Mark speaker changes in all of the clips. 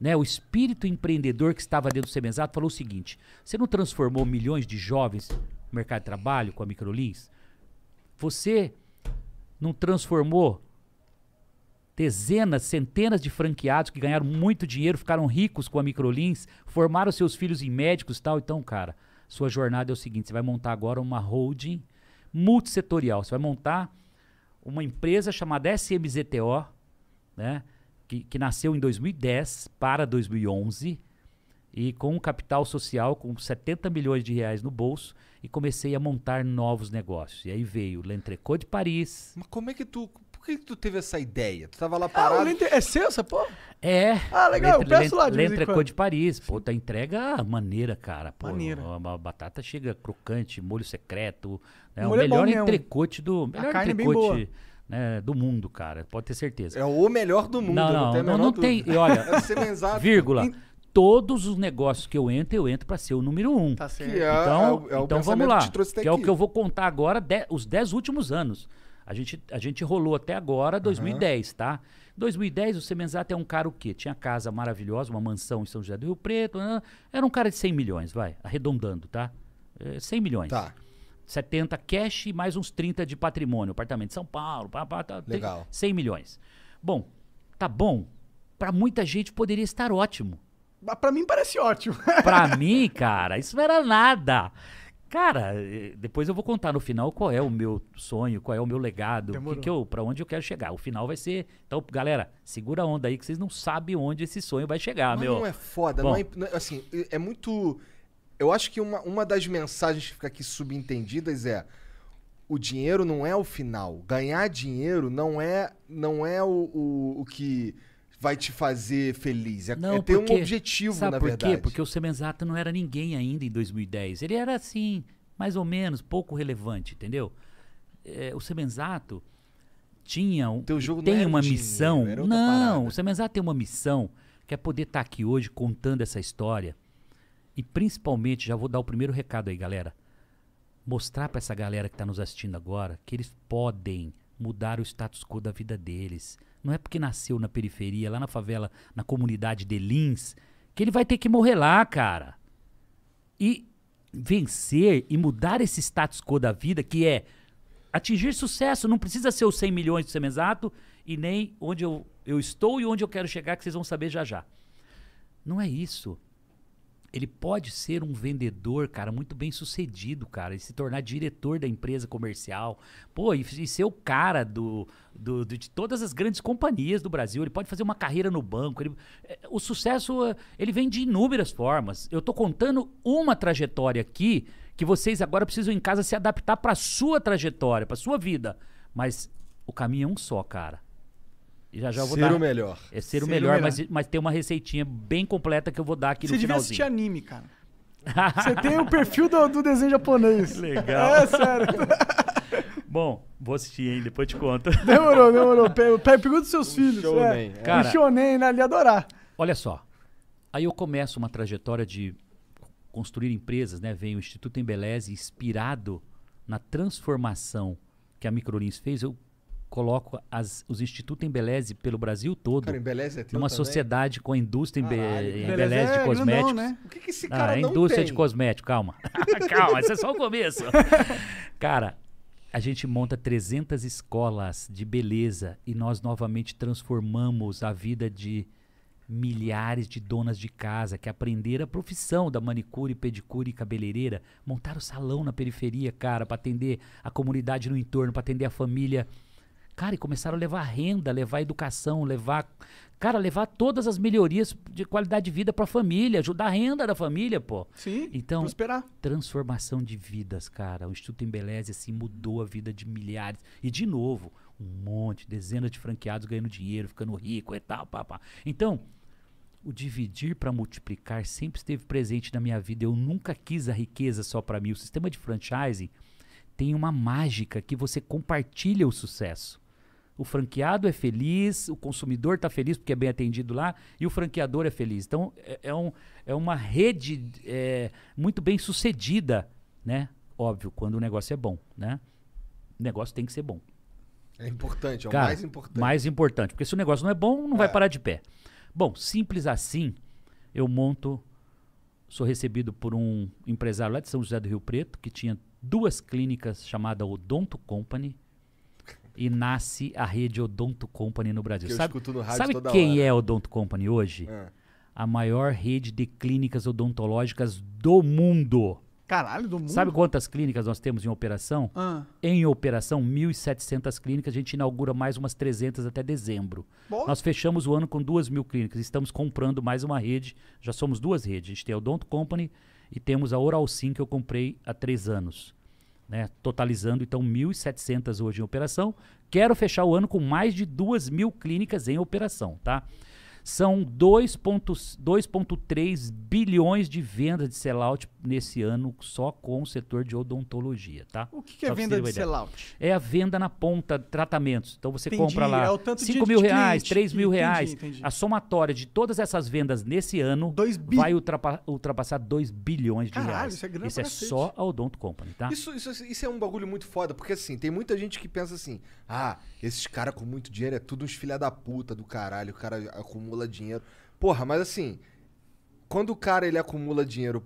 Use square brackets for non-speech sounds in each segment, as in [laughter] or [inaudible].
Speaker 1: Né, o espírito empreendedor que estava dentro do Semenzato falou o seguinte: você não transformou milhões de jovens no mercado de trabalho com a Microlins? Você não transformou dezenas, centenas de franqueados que ganharam muito dinheiro, ficaram ricos com a Microlins, formaram seus filhos em médicos e tal. Então, cara, sua jornada é o seguinte: você vai montar agora uma holding multissetorial. Você vai montar uma empresa chamada SMZTO, né? que, que nasceu em 2010 para 2011 e com um capital social com 70 milhões de reais no bolso e comecei a montar novos negócios. E aí veio Lentrecô de Paris. Mas como é que tu por que, que tu teve essa ideia? Tu tava lá ah, parado. Ah, Lente... É sensa, pô? É. Ah, legal, Lentre... eu peço lá de Lentrecô de Paris. Pô, tá entrega maneira, cara. Pô, maneira. A, batata chega crocante, molho secreto. Né? O, é o, melhor é entrecote do. Melhor a carne entrecote. É bem boa né, do mundo, cara. Pode ter certeza. É o melhor do mundo. Não, não, não tem. Não, tem e olha, vírgula. Todos os negócios que eu entro, eu entro para ser o número um. Tá certo. Que é então, é, é o, é o então vamos lá. Que, que é o que eu vou contar agora, de, os dez últimos anos. A gente, a gente rolou até agora 2010, uhum. tá? 2010, o Semenzato é um cara o quê? Tinha casa maravilhosa, uma mansão em São José do Rio Preto. Né? Era um cara de 100 milhões, vai, arredondando, tá? 100 é, milhões. Tá. 70 cash e mais uns 30 de patrimônio. Apartamento de São Paulo, pá, pá, tá, Legal. 100 milhões. Bom, tá bom. Para muita gente poderia estar ótimo. Para mim parece ótimo. [laughs] Para mim, cara, isso não era nada. Cara, eh, depois eu vou contar no final qual é o meu sonho, qual é o meu legado, que que eu, para onde eu quero chegar. O final vai ser. Então, galera, segura a onda aí que vocês não sabem onde esse sonho vai chegar, Mas meu. Não é foda, Bom, não é, é assim, é muito eu acho que uma, uma das mensagens que fica aqui subentendidas é o dinheiro não é o final. Ganhar dinheiro não é não é o, o, o que vai te fazer feliz. É, não, é ter porque, um objetivo, sabe na por verdade. Quê? Porque o Semenzato não era ninguém ainda em 2010. Ele era assim, mais ou menos, pouco relevante, entendeu? É, o Semenzato tinha um, Teu jogo tem uma dinheiro, missão. Não, parada. o Semenzato tem uma missão que é poder estar tá aqui hoje contando essa história e principalmente, já vou dar o primeiro recado aí, galera. Mostrar para essa galera que está nos assistindo agora que eles podem mudar o status quo da vida deles. Não é porque nasceu na periferia, lá na favela, na comunidade de Lins, que ele vai ter que morrer lá, cara. E vencer e mudar esse status quo da vida, que é atingir sucesso. Não precisa ser os 100 milhões de semesato e nem onde eu, eu estou e onde eu quero chegar, que vocês vão saber já já. Não é isso ele pode ser um vendedor, cara, muito bem sucedido, cara, e se tornar diretor da empresa comercial, pô, e, e ser o cara do, do, do, de todas as grandes companhias do Brasil. Ele pode fazer uma carreira no banco. Ele, é, o sucesso, eh, ele vem de inúmeras formas. Eu estou contando uma trajetória aqui que vocês agora precisam em casa se adaptar para sua trajetória, para sua vida. Mas o caminho é um só, cara. E já já eu vou ser dar. Ser o melhor. É ser, ser o melhor, o melhor. Mas, mas, tem uma receitinha bem completa que eu vou dar aqui Você no finalzinho. Você devia assistir anime, cara. [laughs] Você tem o perfil do, do desenho japonês. Legal. É, sério. [laughs] Bom, vou assistir, hein? Depois te conto. [laughs] Demorou, demorou. Pergunta dos seus um filhos. É. Shonen, é. Cara, um shonen, né? Ali adorar. Olha só. Aí eu começo uma trajetória de construir empresas, né? Vem o Instituto Embeleze, inspirado na transformação que a Microlins fez. Eu coloco as, os institutos Embeleze pelo Brasil todo. Cara, é Uma sociedade com a indústria Caralho, Embeleze, é de cosméticos. né? O que, que esse ah, cara ah, a indústria tem? de cosméticos, calma. [laughs] [laughs] calma, isso é só o começo. [laughs] cara, a gente monta 300 escolas de beleza e nós novamente transformamos a vida de milhares de donas de casa que aprenderam a profissão da manicure, pedicure e cabeleireira, montaram salão na periferia, cara, para atender a comunidade no entorno, para atender a família Cara, e começaram a levar renda, levar educação, levar. Cara, levar todas as melhorias de qualidade de vida para a família, ajudar a renda da família, pô. Sim. Então, esperar. transformação de vidas, cara. O Instituto Embeleze, assim, mudou a vida de milhares. E, de novo, um monte, dezenas de franqueados ganhando dinheiro, ficando rico e tal, papá. Então, o dividir para multiplicar sempre esteve presente na minha vida. Eu nunca quis a riqueza só para mim. O sistema de franchising tem uma mágica que você compartilha o sucesso o franqueado é feliz, o consumidor está feliz porque é bem atendido lá e o franqueador é feliz. Então é, é, um, é uma rede é, muito bem sucedida, né? Óbvio, quando o negócio é bom, né? O negócio tem que ser bom. É importante, é o Cara, mais importante. Mais importante, porque se o negócio não é bom, não é. vai parar de pé. Bom, simples assim, eu monto. Sou recebido por um empresário lá de São José do Rio Preto que tinha duas clínicas chamada Odonto Company e nasce a rede Odonto Company no Brasil. Que sabe, no sabe quem hora. é a Odonto Company hoje? É. A maior rede de clínicas odontológicas do mundo. Caralho, do mundo. Sabe quantas clínicas nós temos em operação? Ah. Em operação, 1.700 clínicas. A gente inaugura mais umas 300 até dezembro. Bom. Nós fechamos o ano com 2.000 clínicas. Estamos comprando mais uma rede. Já somos duas redes. A gente tem a Odonto Company e temos a Oral Sim, que eu comprei há três anos né? totalizando então 1.700 hoje em operação. Quero fechar o ano com mais de 2 mil clínicas em operação, tá? São 2,3 bilhões de vendas de sellout nesse ano só com o setor de odontologia, tá? O que, que é venda de sellout? É a venda na ponta de tratamentos. Então você entendi, compra lá é 5 mil reais, 3 mil reais. Entendi. A somatória de todas essas vendas nesse ano bi... vai ultrapa ultrapassar 2 bilhões de Caralho, reais. Isso é grande Isso é só a Odonto Company, tá? Isso, isso, isso é um bagulho muito foda, porque assim, tem muita gente que pensa assim, ah, esses caras com muito dinheiro é tudo uns filha da puta do caralho, o cara acumula dinheiro. Porra, mas assim, quando o cara ele acumula dinheiro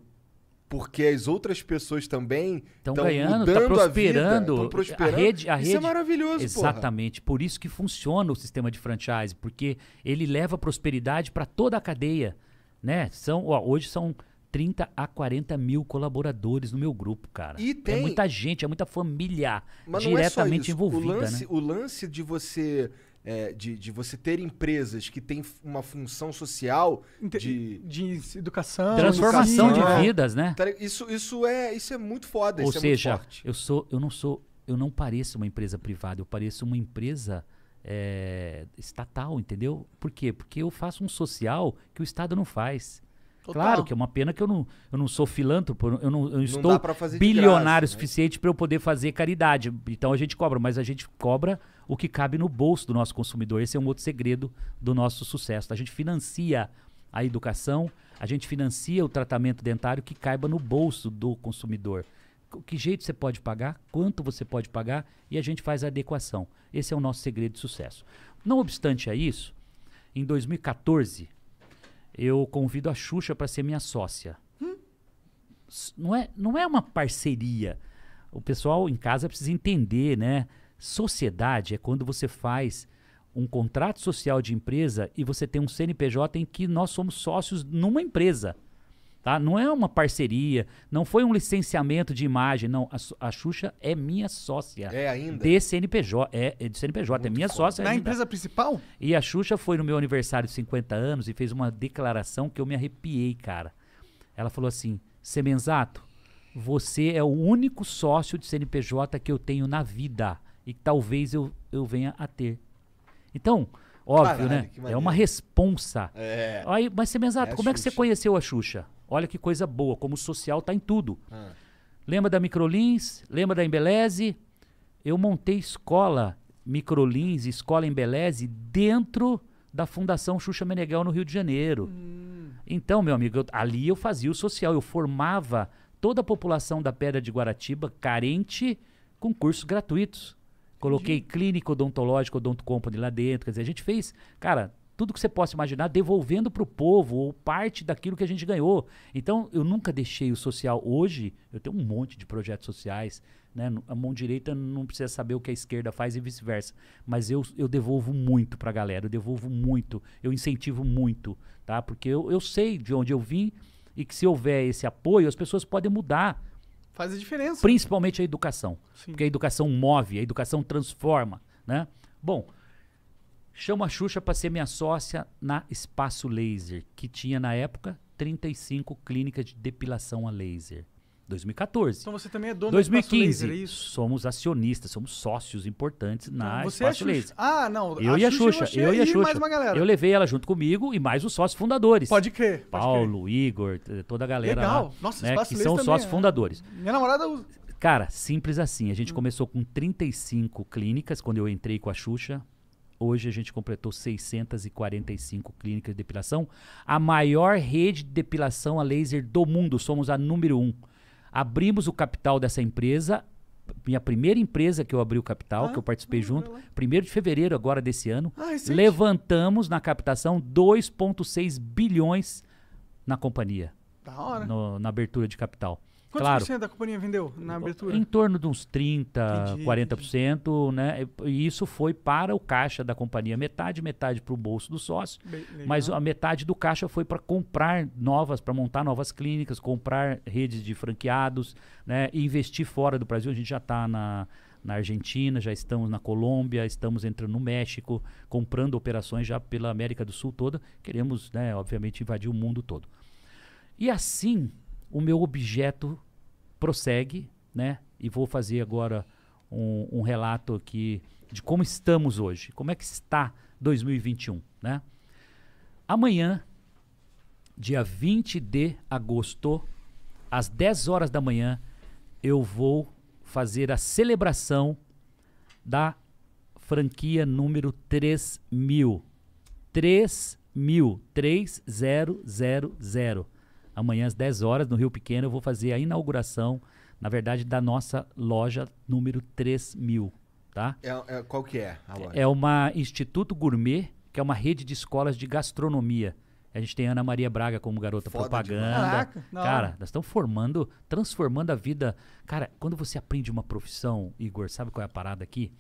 Speaker 1: porque as outras pessoas também estão ganhando, estão tá prosperando, a prosperando. A rede, a isso rede, é maravilhoso, Exatamente. Porra. Por isso que funciona o sistema de franchise, porque ele leva prosperidade para toda a cadeia, né? São, ó, hoje são 30 a 40 mil colaboradores no meu grupo, cara. E é tem... É muita gente, é muita família Mas diretamente não é só isso. envolvida, o lance, né? O lance de você é, de, de, você ter empresas que têm uma função social de, de, de educação, transformação educação, de vidas, né? Tá, isso, isso é isso é muito foda. Ou é seja, é eu sou eu não sou eu não pareço uma empresa privada, eu pareço uma empresa é, estatal, entendeu? Por quê? Porque eu faço um social que o Estado não faz. Total. Claro que é uma pena que eu não, eu não sou filântropo, eu não, eu não estou bilionário graça, né? suficiente para eu poder fazer caridade. Então a gente cobra, mas a gente cobra o que cabe no bolso do nosso consumidor. Esse é um outro segredo do nosso sucesso. A gente financia a educação, a gente financia o tratamento dentário que caiba no bolso do consumidor. Que jeito você pode pagar, quanto você pode pagar e a gente faz a adequação. Esse é o nosso segredo de sucesso. Não obstante a isso, em 2014, eu convido a Xuxa para ser minha sócia. Hum? Não, é, não é uma parceria. O pessoal em casa precisa entender, né? Sociedade é quando você faz um contrato social de empresa e você tem um CNPJ em que nós somos sócios numa empresa. Tá? Não é uma parceria, não foi um licenciamento de imagem, não. A, a Xuxa é minha sócia. É ainda? De CNPJ, é, é de CNPJ, é Muito é minha foda. sócia Na ainda. empresa principal? E a Xuxa foi no meu aniversário de 50 anos e fez uma declaração que eu me arrepiei, cara. Ela falou assim, Semenzato, você é o único sócio de CNPJ que eu tenho na vida e que talvez eu, eu venha a ter. Então, óbvio, né? Caralho, né? É uma responsa. É. Aí, mas, exato, é como Xuxa. é que você conheceu a Xuxa? Olha que coisa boa, como o social está em tudo. Ah. Lembra da Microlins? Lembra da Embeleze? Eu montei escola Microlins, escola Embeleze, dentro da Fundação Xuxa Meneghel no Rio de Janeiro. Hum. Então, meu amigo, eu, ali eu fazia o social, eu formava toda a população da Pedra de Guaratiba carente com cursos gratuitos. Coloquei Entendi. Uhum. clínico odontológico, odonto company lá dentro. Quer dizer, a gente fez, cara, tudo que você possa imaginar, devolvendo para o povo ou parte daquilo que a gente ganhou. Então, eu nunca deixei o social. Hoje, eu tenho um monte de projetos sociais. Né? A mão direita não precisa saber o que a esquerda faz e vice-versa. Mas eu, eu devolvo muito para a galera, eu devolvo muito, eu incentivo muito, tá? porque eu, eu sei de onde eu vim e que se houver esse apoio, as pessoas podem mudar Faz a diferença. Principalmente a educação. Sim. Porque a educação move, a educação transforma, né? Bom, chamo a Xuxa para ser minha sócia na Espaço Laser, que tinha na época 35 clínicas de depilação a laser. 2014. Então você também é dono 2015, do Laser, é isso? Somos acionistas, somos sócios importantes tá, na então, você Espaço é Laser. Ah, não. Eu e a Xuxa, eu e a Xuxa. Mais uma galera. Eu levei ela junto comigo e mais os sócios fundadores. Pode crer. Paulo, crer. Igor, toda a galera Legal. Lá, Nossa, né, Espaço que Laser são sócios é. fundadores. Minha namorada Cara, simples assim. A gente hum. começou com 35 clínicas quando eu entrei com a Xuxa. Hoje a gente completou 645 clínicas de depilação. A maior rede de depilação a laser do mundo. Somos a número um. Abrimos o capital dessa empresa, minha primeira empresa que eu abri o capital, ah, que eu participei ah, junto, primeiro de fevereiro agora desse ano, ah, levantamos na captação 2,6 bilhões na companhia. Da hora. No, na abertura de capital. Quantos claro, por cento da companhia vendeu na abertura? Em torno de uns 30, entendi, 40%, entendi. né? E isso foi para o caixa da companhia, metade, metade para o bolso do sócio, Bem, mas a metade do caixa foi para comprar novas, para montar novas clínicas, comprar redes de franqueados, né? E investir fora do Brasil. A gente já está na, na Argentina, já estamos na Colômbia, estamos entrando no México, comprando operações já pela América do Sul toda. Queremos, né, obviamente, invadir o mundo todo. E assim o meu objeto prossegue, né? E vou fazer agora um, um relato aqui de como estamos hoje, como é que está 2021, né? Amanhã, dia 20 de agosto, às 10 horas da manhã, eu vou fazer a celebração da franquia número 3000. 3000, 3000. Amanhã às 10 horas, no Rio Pequeno, eu vou fazer a inauguração, na verdade, da nossa loja número 3000, tá? É, é, qual que é a loja? É uma Instituto Gourmet, que é uma rede de escolas de gastronomia. A gente tem Ana Maria Braga como garota Foda propaganda. Caraca, cara, nós estamos formando, transformando a vida. Cara, quando você aprende uma profissão, Igor, sabe qual é a parada aqui?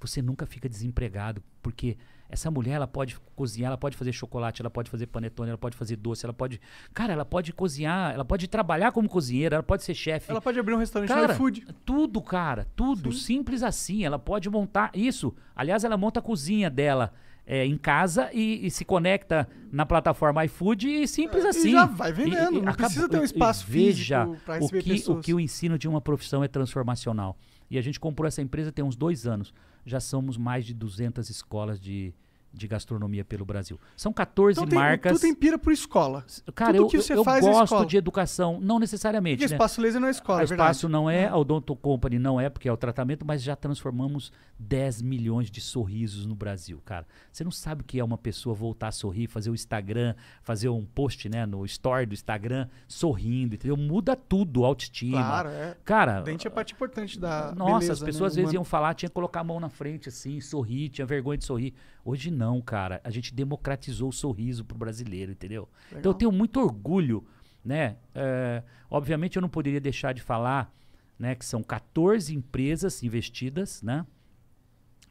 Speaker 1: Você nunca fica desempregado, porque essa mulher, ela pode cozinhar, ela pode fazer chocolate, ela pode fazer panetone, ela pode fazer doce, ela pode. Cara, ela pode cozinhar, ela pode trabalhar como cozinheira, ela pode ser chefe. Ela pode abrir um restaurante cara, food. Tudo, cara, tudo. Sim. Simples assim. Ela pode montar isso. Aliás, ela monta a cozinha dela. É, em casa e, e, se conecta na plataforma iFood e simples é, assim. E já vai vendendo, e, não acaba, precisa ter um espaço veja físico para receber o que, pessoas. o que o ensino de uma profissão é transformacional. E a gente comprou essa empresa tem uns dois anos. Já somos mais de 200 escolas de, de gastronomia pelo Brasil. São 14 então, tem, marcas. Tudo tem pira por escola. Cara, tudo eu, que você eu faz é gosto de educação, não necessariamente. E né? espaço laser não é escola, a ah, é Espaço verdade. não é, é. a Odonto Company não é, porque é o tratamento, mas já transformamos 10 milhões de sorrisos no Brasil, cara. Você não sabe o que é uma pessoa voltar a sorrir, fazer o Instagram, fazer um post, né, no story do Instagram, sorrindo, entendeu? Muda tudo, autoestima. Claro, é. Cara, dente é parte importante da Nossa, beleza, as né, pessoas né? às vezes iam falar, tinha que colocar a mão na frente assim, sorrir, tinha vergonha de sorrir. Hoje não, cara. A gente democratizou o sorriso pro brasileiro, entendeu? Legal. Então eu tenho muito orgulho, né? É, obviamente eu não poderia deixar de falar, né? Que são 14 empresas investidas, né?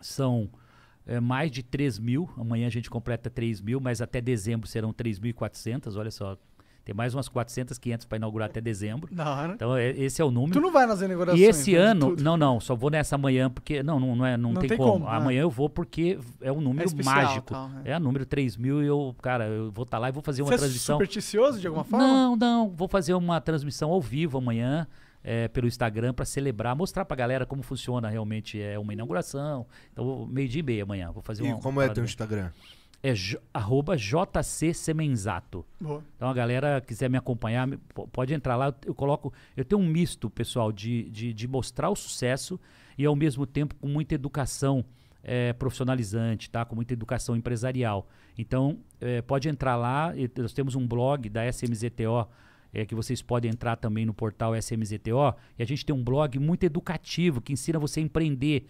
Speaker 1: São é, mais de 3 mil. Amanhã a gente completa 3 mil, mas até dezembro serão 3.400. Olha só, tem mais umas 400, 500 para inaugurar até dezembro. Então é, esse é o número. Tu não vai nas inaugurações? E esse né, ano, não, não, só vou nessa manhã porque não, não, não, é, não, não tem, tem, como. como né? Amanhã eu vou porque é um número é especial, mágico. Tal, né? É número 3 mil e eu, cara, eu vou estar tá lá e vou fazer uma Você é transmissão. É supersticioso de alguma forma? Não, não, vou fazer uma transmissão ao vivo amanhã. É, pelo Instagram para celebrar, mostrar para a galera como funciona realmente é uma inauguração. Então, meio dia e meia amanhã, vou fazer e uma. E como é teu Instagram? é arroba JC Semenzato. Boa. Então a galera quiser me acompanhar, pode entrar lá. Eu coloco. Eu tenho um misto, pessoal, de, de, de mostrar o sucesso e ao mesmo tempo com muita educação é, profissionalizante, tá? Com muita educação empresarial. Então, é, pode entrar lá. Nós temos um blog da SMZTO. É, que vocês podem entrar também no portal SMZTO. E a gente tem um blog muito educativo que ensina você a empreender,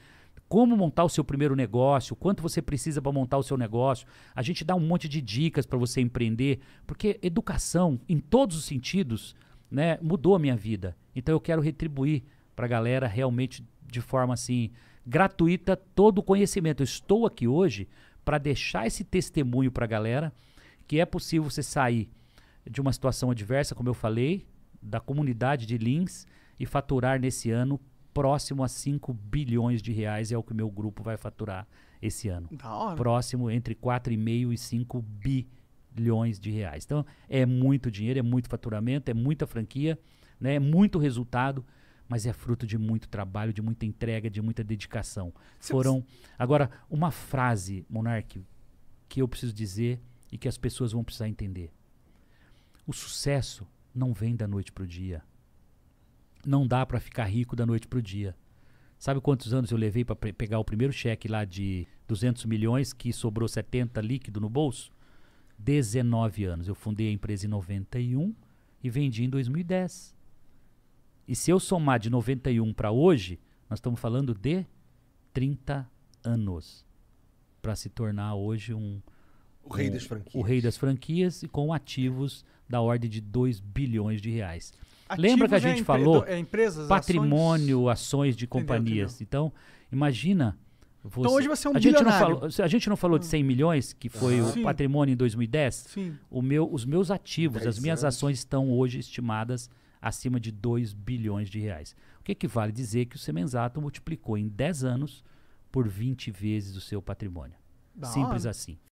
Speaker 1: como montar o seu primeiro negócio, quanto você precisa para montar o seu negócio. A gente dá um monte de dicas para você empreender, porque educação, em todos os sentidos, né, mudou a minha vida. Então eu quero retribuir para a galera realmente de forma assim gratuita todo o conhecimento. Eu estou aqui hoje para deixar esse testemunho para a galera que é possível você sair de uma situação adversa, como eu falei, da comunidade de Lins e faturar nesse ano próximo a 5 bilhões de reais é o que o meu grupo vai faturar esse ano. Da hora. Próximo entre 4,5 e 5 bilhões de reais. Então, é muito dinheiro, é muito faturamento, é muita franquia, né? é muito resultado, mas é fruto de muito trabalho, de muita entrega, de muita dedicação. Foram. Agora, uma frase, Monarque, que eu preciso dizer e que as pessoas vão precisar entender. O sucesso não vem da noite para o dia não dá para ficar rico da noite pro dia. Sabe quantos anos eu levei para pegar o primeiro cheque lá de 200 milhões que sobrou 70 líquido no bolso? 19 anos. Eu fundei a empresa em 91 e vendi em 2010. E se eu somar de 91 para hoje, nós estamos falando de 30 anos para se tornar hoje um o rei das franquias. O rei das franquias e com ativos da ordem de 2 bilhões de reais. Ativos Lembra que a é gente é falou é empresas, patrimônio, ações, ações de companhias. Entendeu, entendeu. Então, imagina. Então, você, então hoje você é um a gente não falou, A gente não falou de 100 ah. milhões, que foi ah. o Sim. patrimônio em 2010? Sim. O meu, os meus ativos, as minhas anos. ações estão hoje estimadas acima de 2 bilhões de reais. O que equivale dizer que o Semenzato multiplicou em 10 anos por 20 vezes o seu patrimônio. Da Simples hora. assim.